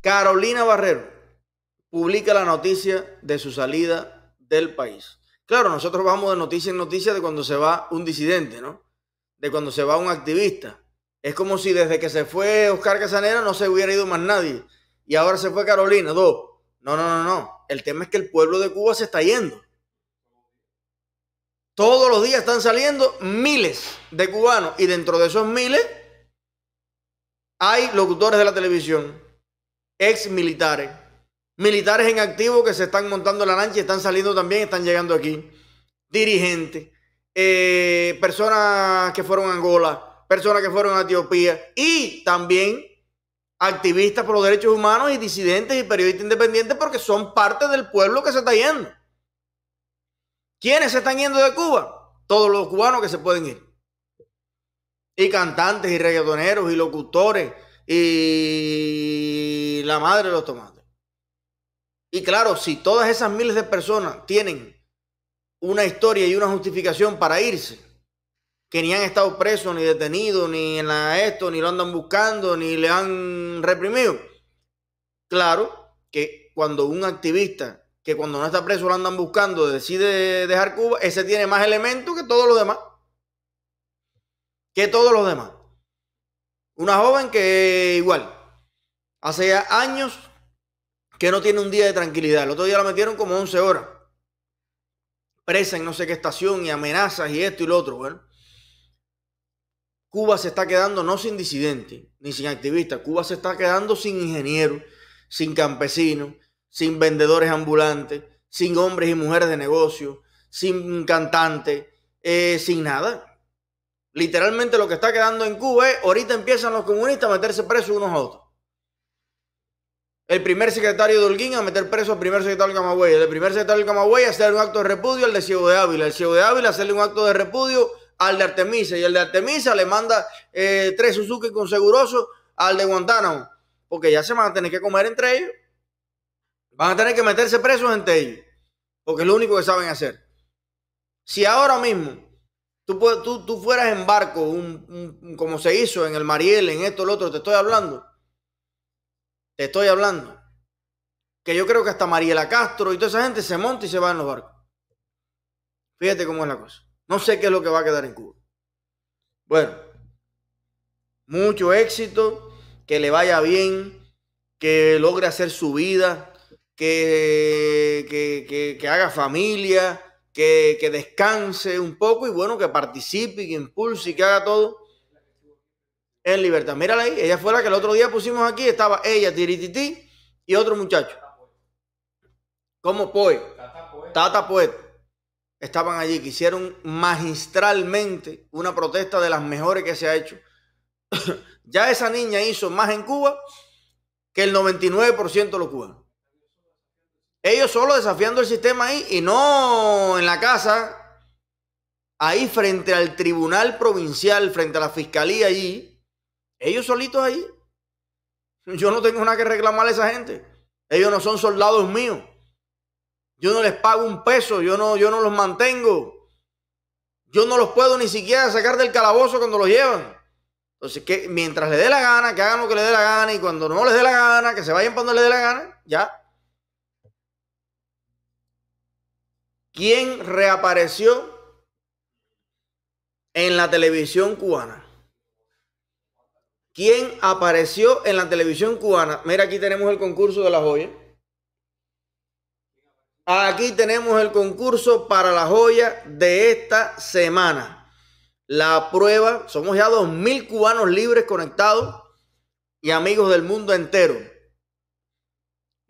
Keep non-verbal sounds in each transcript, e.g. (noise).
Carolina Barrero publica la noticia de su salida del país. Claro, nosotros vamos de noticia en noticia de cuando se va un disidente, ¿no? De cuando se va un activista. Es como si desde que se fue Oscar Casanera no se hubiera ido más nadie. Y ahora se fue Carolina, No, no, no, no. El tema es que el pueblo de Cuba se está yendo. Todos los días están saliendo miles de cubanos y dentro de esos miles hay locutores de la televisión, ex militares, militares en activo que se están montando la lancha y están saliendo también, están llegando aquí, dirigentes, eh, personas que fueron a Angola, personas que fueron a Etiopía y también activistas por los derechos humanos y disidentes y periodistas independientes porque son parte del pueblo que se está yendo. ¿Quiénes se están yendo de Cuba? Todos los cubanos que se pueden ir y cantantes y reggaetoneros y locutores y la madre de los tomates. Y claro, si todas esas miles de personas tienen una historia y una justificación para irse, que ni han estado presos, ni detenidos, ni en la esto, ni lo andan buscando, ni le han reprimido. Claro que cuando un activista que cuando no está preso lo andan buscando decide dejar Cuba, ese tiene más elementos que todos los demás que todos los demás. Una joven que igual, hace años que no tiene un día de tranquilidad. El otro día la metieron como 11 horas. Presa en no sé qué estación y amenazas y esto y lo otro. Bueno, Cuba se está quedando no sin disidentes ni sin activistas. Cuba se está quedando sin ingenieros, sin campesinos, sin vendedores ambulantes, sin hombres y mujeres de negocio, sin cantantes, eh, sin nada. Literalmente lo que está quedando en Cuba es, ahorita empiezan los comunistas a meterse presos unos a otros. El primer secretario de Holguín a meter preso al primer secretario del Camagüey. El primer secretario de Camagüey a hacer un acto de repudio al de Ciego de Ávila. El Ciego de Ávila a hacerle un acto de repudio al de Artemisa. Y el de Artemisa le manda eh, tres Suzuki con seguroso al de Guantánamo. Porque ya se van a tener que comer entre ellos. Van a tener que meterse presos entre ellos. Porque es lo único que saben hacer. Si ahora mismo Tú, tú, tú fueras en barco, un, como se hizo en el Mariel, en esto, el otro, te estoy hablando. Te estoy hablando. Que yo creo que hasta Mariela Castro y toda esa gente se monta y se va en los barcos. Fíjate cómo es la cosa. No sé qué es lo que va a quedar en Cuba. Bueno, mucho éxito, que le vaya bien, que logre hacer su vida, que, que, que haga familia, que, descanse un poco y bueno, que participe, que impulse y que haga todo en libertad. Mírala ahí, ella fue la que el otro día pusimos aquí, estaba ella, Tirititi y otro muchacho. Como Poe, Tata Poet, estaban allí, que hicieron magistralmente una protesta de las mejores que se ha hecho. (coughs) ya esa niña hizo más en Cuba que el 99% de los cubanos. Ellos solo desafiando el sistema ahí y no en la casa, ahí frente al tribunal provincial, frente a la fiscalía ahí ellos solitos ahí. Yo no tengo nada que reclamar a esa gente. Ellos no son soldados míos. Yo no les pago un peso, yo no, yo no los mantengo. Yo no los puedo ni siquiera sacar del calabozo cuando los llevan. Entonces, que mientras le dé la gana, que hagan lo que le dé la gana y cuando no les dé la gana, que se vayan cuando les dé la gana, ya. ¿Quién reapareció en la televisión cubana? ¿Quién apareció en la televisión cubana? Mira, aquí tenemos el concurso de la joya. Aquí tenemos el concurso para la joya de esta semana. La prueba, somos ya 2.000 cubanos libres conectados y amigos del mundo entero.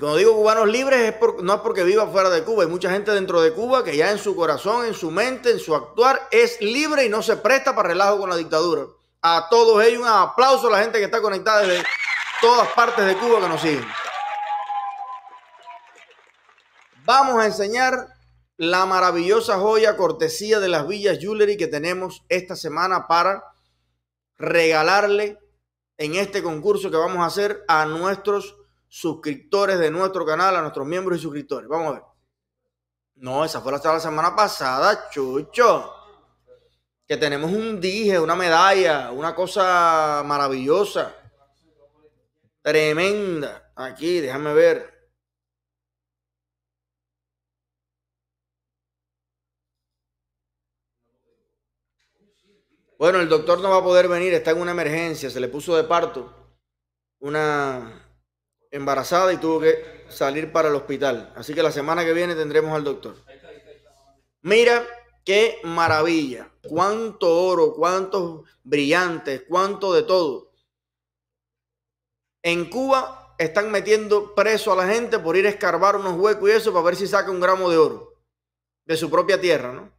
Y cuando digo cubanos libres es no es porque viva fuera de Cuba, hay mucha gente dentro de Cuba que ya en su corazón, en su mente, en su actuar es libre y no se presta para relajo con la dictadura. A todos ellos un aplauso a la gente que está conectada desde todas partes de Cuba que nos siguen. Vamos a enseñar la maravillosa joya cortesía de las Villas Jewelry que tenemos esta semana para regalarle en este concurso que vamos a hacer a nuestros suscriptores de nuestro canal, a nuestros miembros y suscriptores. Vamos a ver. No, esa fue la, la semana pasada, chucho. Que tenemos un dije, una medalla, una cosa maravillosa. Tremenda. Aquí, déjame ver. Bueno, el doctor no va a poder venir, está en una emergencia, se le puso de parto una, embarazada y tuvo que salir para el hospital. Así que la semana que viene tendremos al doctor. Mira qué maravilla. Cuánto oro, cuántos brillantes, cuánto de todo. En Cuba están metiendo preso a la gente por ir a escarbar unos huecos y eso para ver si saca un gramo de oro de su propia tierra, ¿no?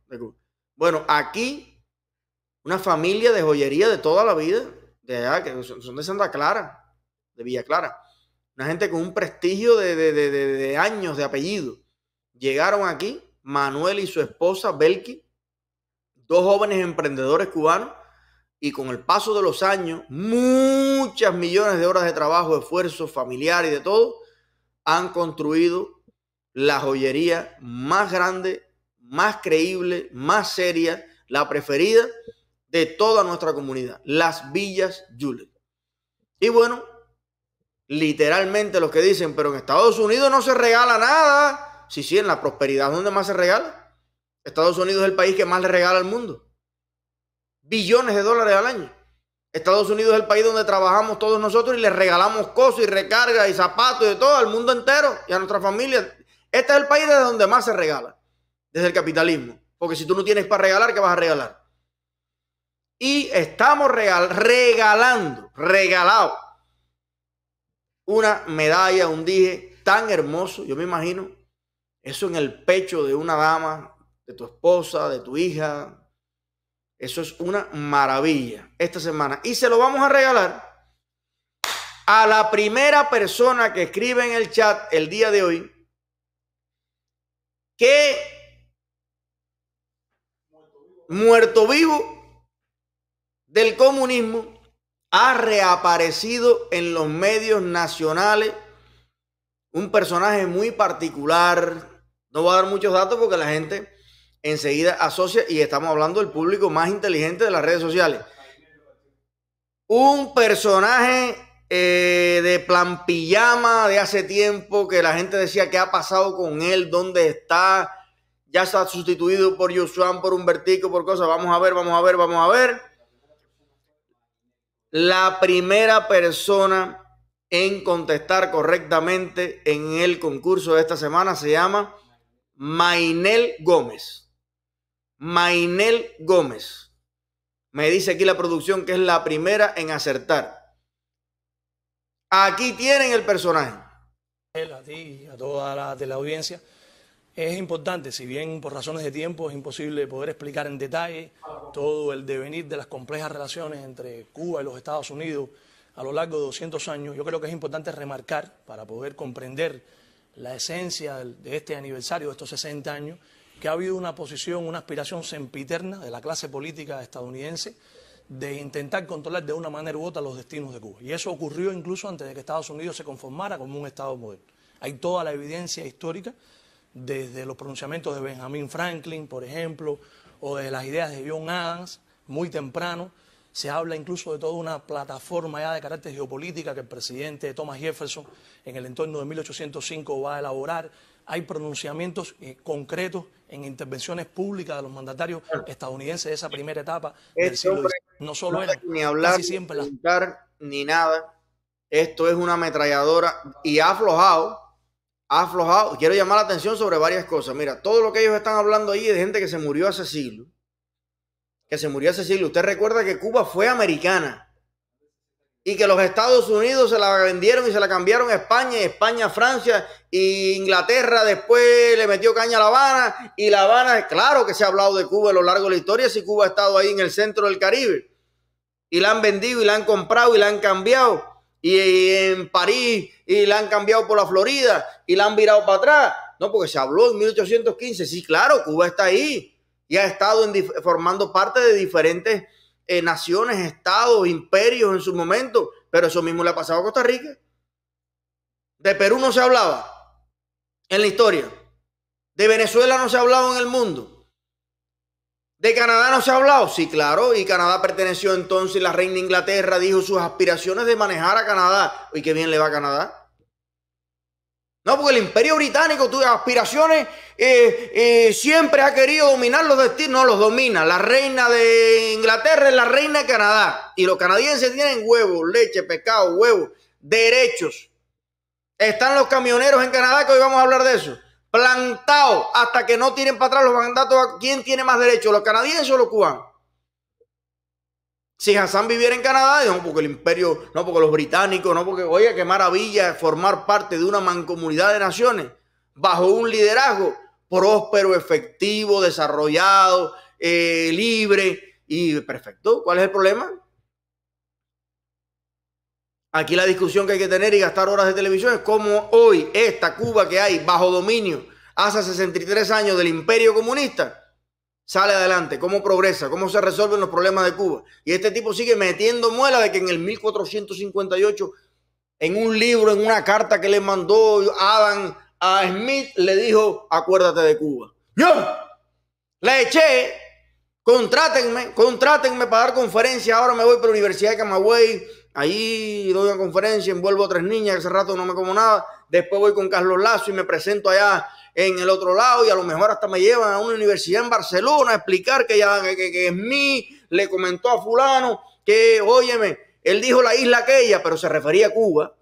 Bueno, aquí una familia de joyería de toda la vida, de allá, que son de Santa Clara, de Villa Clara una gente con un prestigio de, años de apellido. Llegaron aquí, Manuel y su esposa, Belki, dos jóvenes emprendedores cubanos, y con el paso de los años, muchas millones de horas de trabajo, esfuerzo familiar y de todo, han construido la joyería más grande, más creíble, más seria, la preferida de toda nuestra comunidad, las Villas Jules. Y bueno, Literalmente los que dicen, pero en Estados Unidos no se regala nada. Si, sí, en la prosperidad ¿dónde donde más se regala. Estados Unidos es el país que más le regala al mundo. Billones de dólares al año. Estados Unidos es el país donde trabajamos todos nosotros y le regalamos cosas y recargas y zapatos y de todo al mundo entero y a nuestra familia. Este es el país desde donde más se regala, desde el capitalismo. Porque si tú no tienes para regalar, ¿qué vas a regalar? Y estamos regalando, regalado una medalla, un dije tan hermoso, yo me imagino, eso en el pecho de una dama, de tu esposa, de tu hija. Eso es una maravilla esta semana. Y se lo vamos a regalar a la primera persona que escribe en el chat el día de hoy que muerto vivo del comunismo ha reaparecido en los medios nacionales un personaje muy particular. No voy a dar muchos datos porque la gente enseguida asocia y estamos hablando del público más inteligente de las redes sociales. Un personaje eh, de plan pijama de hace tiempo que la gente decía qué ha pasado con él, dónde está, ya está sustituido por Yusuan, por Humbertico, por cosas. Vamos a ver, vamos a ver, vamos a ver la primera persona en contestar correctamente en el concurso de esta semana se llama Mainel Gómez. Mainel Gómez. Me dice aquí la producción que es la primera en acertar. Aquí tienen el personaje. A ti, a la audiencia es importante, si bien por razones de tiempo es imposible poder explicar en detalle todo el devenir de las complejas relaciones entre Cuba y los Estados Unidos a lo largo de 200 años, yo creo que es importante remarcar para poder comprender la esencia de este aniversario, de estos 60 años, que ha habido una posición, una aspiración sempiterna de la clase política estadounidense de intentar controlar de una manera u otra los destinos de Cuba. Y eso ocurrió incluso antes de que Estados Unidos se conformara como un Estado moderno. Hay toda la evidencia histórica desde los pronunciamientos de Benjamin Franklin, por ejemplo, o de las ideas de John Adams, muy temprano. Se habla incluso de toda una plataforma ya de carácter geopolítica que el presidente Thomas Jefferson en el entorno de 1805 va a elaborar. Hay pronunciamientos eh, concretos en intervenciones públicas de los mandatarios estadounidenses de esa primera etapa del siglo No solo era ni hablar, ni, ni nada. Esto es una ametralladora y ha aflojado ha aflojado. Quiero llamar la atención sobre varias cosas. Mira, todo lo que ellos están hablando ahí es de gente que se murió hace siglo. Que se murió hace siglo. Usted recuerda que Cuba fue americana. Y que los Estados Unidos se la vendieron y se la cambiaron a España, España Francia, y Inglaterra después le metió caña a La Habana. Y La Habana, claro que se ha hablado de Cuba a lo largo de la historia, si Cuba ha estado ahí en el centro del Caribe. Y la han vendido y la han comprado y la han cambiado y en París y la han cambiado por la Florida y la han virado para atrás. No, porque se habló en 1815. Sí, claro, Cuba está ahí y ha estado formando parte de diferentes eh, naciones, estados, imperios en su momento, pero eso mismo le ha pasado a Costa Rica. De Perú no se hablaba en la historia. De Venezuela no se ha hablado en el mundo. ¿De Canadá no se ha hablado? Sí, claro. Y Canadá perteneció entonces, la reina Inglaterra dijo sus aspiraciones de manejar a Canadá. ¿Y qué bien le va a Canadá? No, porque el imperio británico, tuvo aspiraciones, eh, eh, siempre ha querido dominar los destinos. No, los domina. La reina de Inglaterra es la reina de Canadá. Y los canadienses tienen huevos, leche, pescado, huevos, derechos. Están los camioneros en Canadá, que hoy vamos a hablar de eso plantado hasta que no tienen para atrás los mandatos. ¿Quién tiene más derecho, los canadienses o los cubanos? Si Hassan viviera en Canadá, no porque el imperio, no porque los británicos, no porque, oye, qué maravilla formar parte de una mancomunidad de naciones bajo un liderazgo próspero, efectivo, desarrollado, eh, libre y perfecto. ¿Cuál es el problema? Aquí la discusión que hay que tener y gastar horas de televisión es cómo hoy esta Cuba que hay bajo dominio hace 63 años del imperio comunista sale adelante, cómo progresa, cómo se resuelven los problemas de Cuba. Y este tipo sigue metiendo muela de que en el 1458, en un libro, en una carta que le mandó Adam a Smith, le dijo, acuérdate de Cuba. Yo le eché, contrátenme, contrátenme para dar conferencia. ahora me voy para la Universidad de Camagüey Ahí doy una conferencia, envuelvo a tres niñas, que hace rato no me como nada. Después voy con Carlos Lazo y me presento allá en el otro lado y a lo mejor hasta me llevan a una universidad en Barcelona a explicar que, ya, que, es mí, le comentó a fulano que, óyeme, él dijo la isla aquella, pero se refería a Cuba.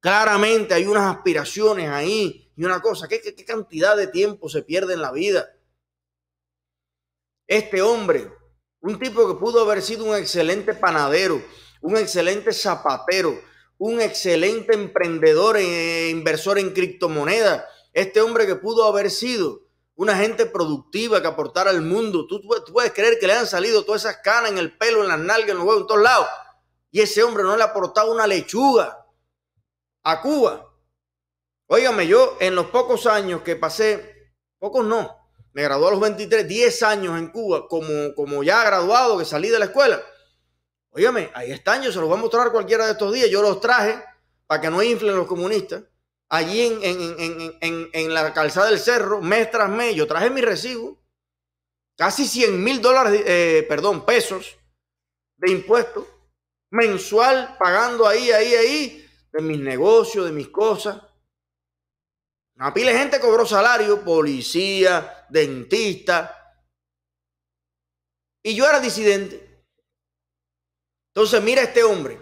Claramente hay unas aspiraciones ahí y una cosa, ¿qué, qué cantidad de tiempo se pierde en la vida? Este hombre, un tipo que pudo haber sido un excelente panadero, un excelente zapatero, un excelente emprendedor e inversor en criptomonedas. Este hombre que pudo haber sido una gente productiva que aportara al mundo. Tú, puedes creer que le han salido todas esas canas en el pelo, en las nalgas, en los huevos, en todos lados. Y ese hombre no le ha aportado una lechuga a Cuba. Óigame, yo en los pocos años que pasé, pocos no, me graduó a los 23, 10 años en Cuba, como, como ya graduado, que salí de la escuela. Óigame, ahí están, yo se los voy a mostrar cualquiera de estos días. Yo los traje para que no inflen los comunistas. Allí en, la calzada del cerro, mes tras mes, yo traje mi recibo. Casi 100 mil dólares, eh, perdón, pesos de impuestos mensual pagando ahí, ahí, ahí, de mis negocios, de mis cosas. Una pila gente cobró salario, policía, dentista. Y yo era disidente. Entonces, mira este hombre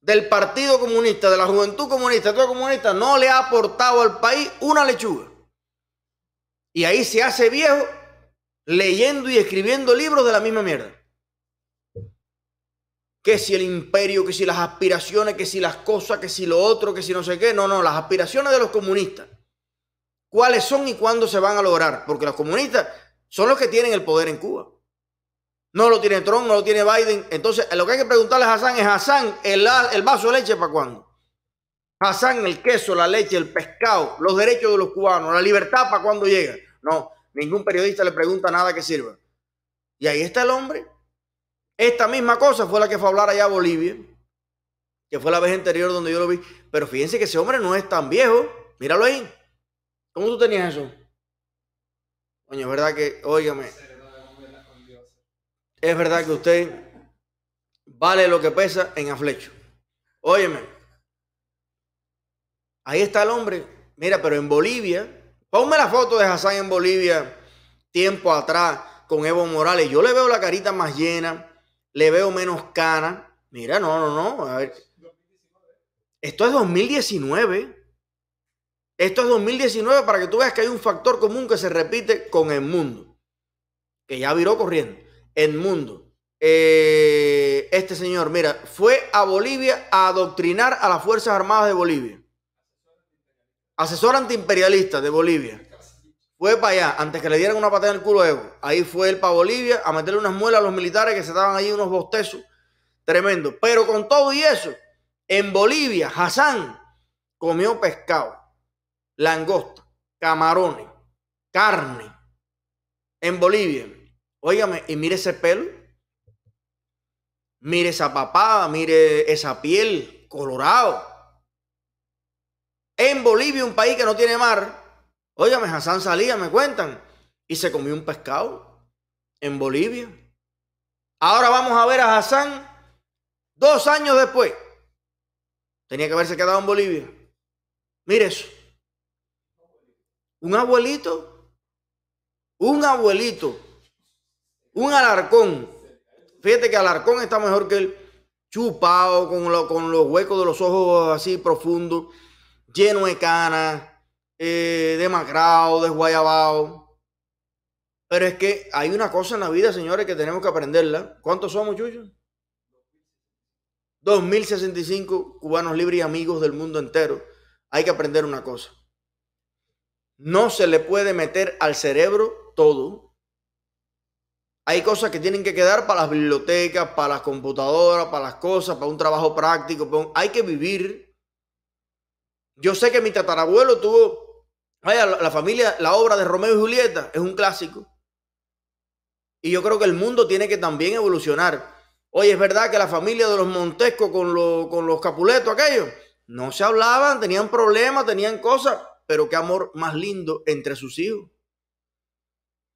del Partido Comunista, de la Juventud Comunista, todo comunista, no le ha aportado al país una lechuga. Y ahí se hace viejo leyendo y escribiendo libros de la misma mierda. Que si el imperio, que si las aspiraciones, que si las cosas, que si lo otro, que si no sé qué. No, no, las aspiraciones de los comunistas. ¿Cuáles son y cuándo se van a lograr? Porque los comunistas son los que tienen el poder en Cuba. No lo tiene Trump, no lo tiene Biden. Entonces, lo que hay que preguntarle a Hassan es, Hassan, el, vaso de leche para cuándo? Hassan, el queso, la leche, el pescado, los derechos de los cubanos, la libertad para cuándo llega. No, ningún periodista le pregunta nada que sirva. Y ahí está el hombre. Esta misma cosa fue la que fue a hablar allá a Bolivia, que fue la vez anterior donde yo lo vi. Pero fíjense que ese hombre no es tan viejo. Míralo ahí. ¿Cómo tú tenías eso? Coño, es verdad que, óigame es verdad que usted vale lo que pesa en aflecho. Óyeme, ahí está el hombre. Mira, pero en Bolivia, ponme la foto de Hassan en Bolivia tiempo atrás con Evo Morales. Yo le veo la carita más llena, le veo menos cara. Mira, no, no, no. A ver. Esto es 2019. Esto es 2019 para que tú veas que hay un factor común que se repite con el mundo, que ya viró corriendo. El mundo, eh, este señor, mira, fue a Bolivia a adoctrinar a las Fuerzas Armadas de Bolivia. Asesor antiimperialista de Bolivia. Fue para allá, antes que le dieran una patada en el culo Evo. Ahí fue él para Bolivia a meterle unas muelas a los militares que se estaban ahí unos bostezos. Tremendo. Pero con todo y eso, en Bolivia, Hassan comió pescado, langosta, camarones, carne. En Bolivia Óigame, y mire ese pelo. Mire esa papada, mire esa piel colorado. En Bolivia, un país que no tiene mar. Óigame, Hassan salía, me cuentan. Y se comió un pescado en Bolivia. Ahora vamos a ver a Hassan dos años después. Tenía que haberse quedado en Bolivia. Mire eso. Un abuelito. Un abuelito un Alarcón. Fíjate que Alarcón está mejor que el Chupado, con, lo, con los huecos de los ojos así profundos, lleno de canas, eh, demacrado, desguayabado. Pero es que hay una cosa en la vida, señores, que tenemos que aprenderla. ¿Cuántos somos, Chucho? 2065 cubanos libres y amigos del mundo entero. Hay que aprender una cosa. No se le puede meter al cerebro todo hay cosas que tienen que quedar para las bibliotecas, para las computadoras, para las cosas, para un trabajo práctico. Hay que vivir. Yo sé que mi tatarabuelo tuvo, la familia, la obra de Romeo y Julieta es un clásico. Y yo creo que el mundo tiene que también evolucionar. Oye, es verdad que la familia de los Montesco con, con los Capuletos, aquellos, no se hablaban, tenían problemas, tenían cosas, pero qué amor más lindo entre sus hijos.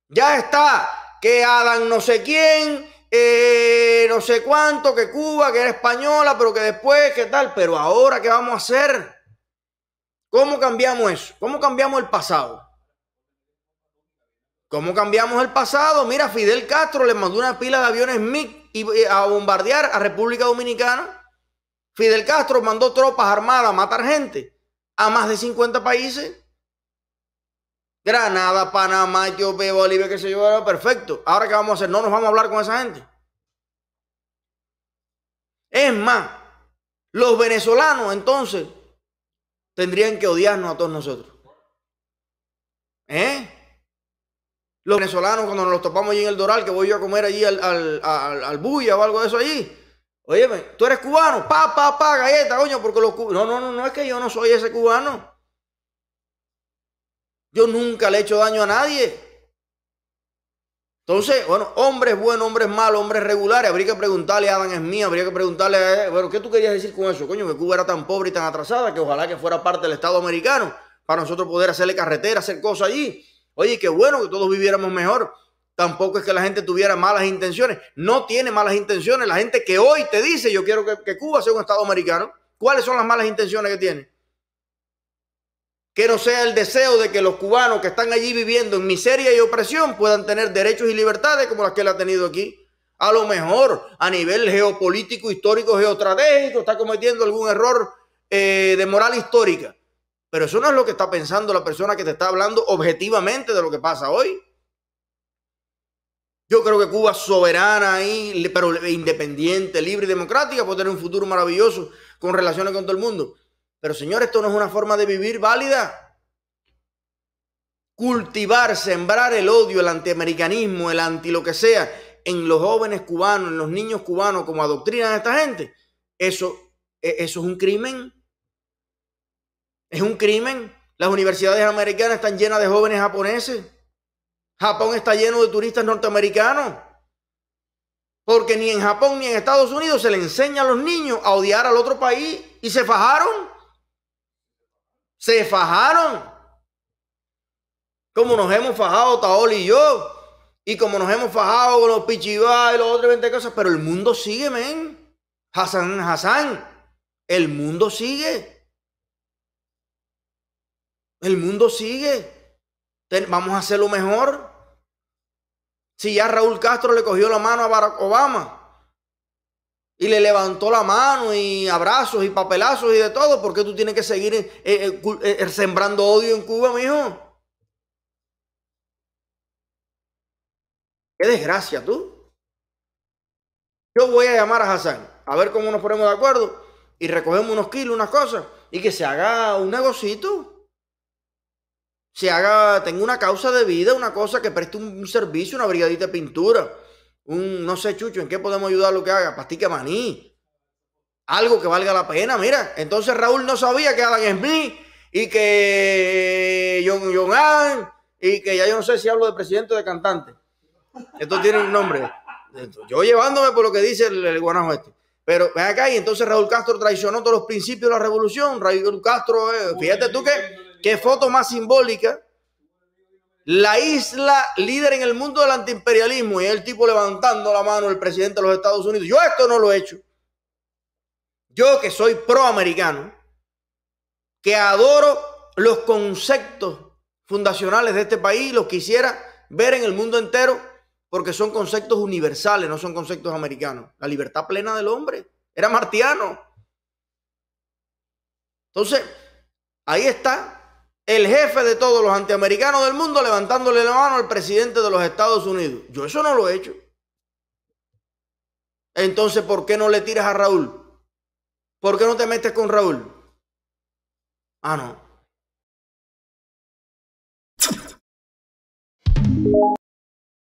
Ya está, que Adam no sé quién, eh, no sé cuánto, que Cuba, que era española, pero que después, ¿qué tal? Pero ahora, ¿qué vamos a hacer? ¿Cómo cambiamos eso? ¿Cómo cambiamos el pasado? ¿Cómo cambiamos el pasado? Mira, Fidel Castro le mandó una pila de aviones MIG eh, a bombardear a República Dominicana. Fidel Castro mandó tropas armadas a matar gente a más de 50 países. Granada, Panamá, Etiopía, Bolivia, que se yo, perfecto. Ahora qué vamos a hacer, no nos vamos a hablar con esa gente. Es más, los venezolanos entonces tendrían que odiarnos a todos nosotros. ¿Eh? Los venezolanos cuando nos los topamos allí en el Doral, que voy yo a comer allí al, al, al, bulla o algo de eso allí. Oye, tú eres cubano, pa, pa, pa, galleta, coño, porque los cubanos... No, no, no, no es que yo no soy ese cubano. Yo nunca le he hecho daño a nadie. Entonces, bueno, hombres buenos, hombres malos, hombres regulares. Habría que preguntarle a Adam es mío. habría que preguntarle a. Bueno, ¿qué tú querías decir con eso? Coño, que Cuba era tan pobre y tan atrasada que ojalá que fuera parte del Estado americano para nosotros poder hacerle carretera, hacer cosas allí. Oye, qué bueno que todos viviéramos mejor. Tampoco es que la gente tuviera malas intenciones. No tiene malas intenciones. La gente que hoy te dice, yo quiero que Cuba sea un Estado americano, ¿cuáles son las malas intenciones que tiene? que no sea el deseo de que los cubanos que están allí viviendo en miseria y opresión puedan tener derechos y libertades como las que él ha tenido aquí. A lo mejor a nivel geopolítico, histórico, geoestratégico, está cometiendo algún error eh, de moral histórica. Pero eso no es lo que está pensando la persona que te está hablando objetivamente de lo que pasa hoy. Yo creo que Cuba soberana y pero independiente, libre y democrática puede tener un futuro maravilloso con relaciones con todo el mundo. Pero señor, esto no es una forma de vivir válida. Cultivar, sembrar el odio, el antiamericanismo, el anti lo que sea, en los jóvenes cubanos, en los niños cubanos, como adoctrinan a esta gente, eso, e, eso es un crimen. Es un crimen. Las universidades americanas están llenas de jóvenes japoneses. Japón está lleno de turistas norteamericanos. Porque ni en Japón ni en Estados Unidos se le enseña a los niños a odiar al otro país y se fajaron. Se fajaron. Como nos hemos fajado Taol y yo. Y como nos hemos fajado con los pichibá y los otros 20 cosas. Pero el mundo sigue, men. Hassan, Hassan. El mundo sigue. El mundo sigue. Vamos a lo mejor. Si ya Raúl Castro le cogió la mano a Barack Obama y le levantó la mano y abrazos y papelazos y de todo, porque tú tienes que seguir eh, eh, eh, sembrando odio en Cuba, mijo? Qué desgracia tú. Yo voy a llamar a Hassan a ver cómo nos ponemos de acuerdo y recogemos unos kilos, unas cosas y que se haga un negocito. Se haga, tengo una causa de vida, una cosa que preste un servicio, una brigadita de pintura un, no sé, Chucho, ¿en qué podemos ayudar lo que haga? Pastique maní. Algo que valga la pena, mira. Entonces Raúl no sabía que en mí y que John Adam y que ya yo no sé si hablo de presidente o de cantante. Esto tiene un nombre. Yo llevándome por lo que dice el, guanajo este. Pero ven acá y entonces Raúl Castro traicionó todos los principios de la revolución. Raúl Castro, eh, fíjate tú que, qué foto más simbólica la isla líder en el mundo del antiimperialismo y el tipo levantando la mano el presidente de los Estados Unidos. Yo esto no lo he hecho. Yo que soy proamericano, que adoro los conceptos fundacionales de este país, los quisiera ver en el mundo entero porque son conceptos universales, no son conceptos americanos. La libertad plena del hombre. Era martiano. Entonces, ahí está el jefe de todos los antiamericanos del mundo levantándole la mano al presidente de los Estados Unidos. Yo eso no lo he hecho. Entonces, ¿por qué no le tiras a Raúl? ¿Por qué no te metes con Raúl? Ah, no.